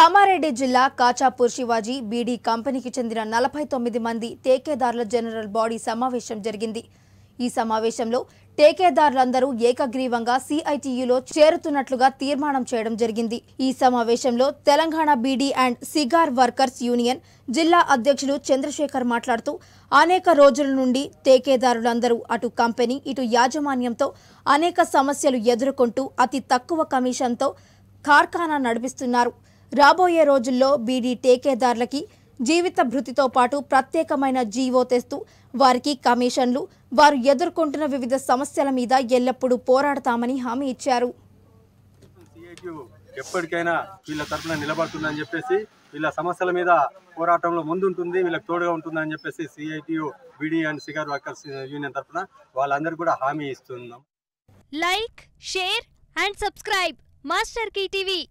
కామారెడ్డి జిల్లా కాచాపూర్ శివాజీ బీడీ కంపెనీకి చెందిన నలభై తొమ్మిది మంది టేకేదారుల జనరల్ బాడీ సమావేశం జరిగింది ఈ సమావేశంలో టేకేదారులందరూ ఏకగ్రీవంగా సిఐటియులో చేరుతున్నట్లుగా తీర్మానం చేయడం జరిగింది ఈ సమావేశంలో Telangana beedi and cigar workers union జిల్లా అధ్యక్షులు చంద్రశేఖర్ మాట్లాడుతూ అనేక రోజుల నుండి టేకేదారులందరూ అటు కంపెనీ ఇటు యాజమాన్యంతో అనేక సమస్యలు ఎదుర్కొంటూ అతి తక్కువ కమిషన్తో కార్ఖానా నడిపిస్తున్నారు రాబోయే రోజుల్లో బీడీ టేకేదారులకి జీవిత భృతితో పాటు ప్రత్యేకమైన జీవో తెస్తూ వారికి కమిషన్లు వారు ఎదుర్కొంటున్న వివిధ సమస్యల మీద ఎల్లప్పుడూ పోరాడతామని హామీ ఇచ్చారు ఎప్పటికైనా వీళ్ళ తరఫున నిలబడుతుందని చెప్పేసి వీళ్ళ సమస్యల మీద పోరాటంలో ముందుంటుంది వీళ్ళకి తోడుగా ఉంటుందని చెప్పేసి CITU beedi and cigar workers union తరఫున వాళ్ళందరూ కూడా హామీ ఇస్తున్నాం like share and subscribe master TV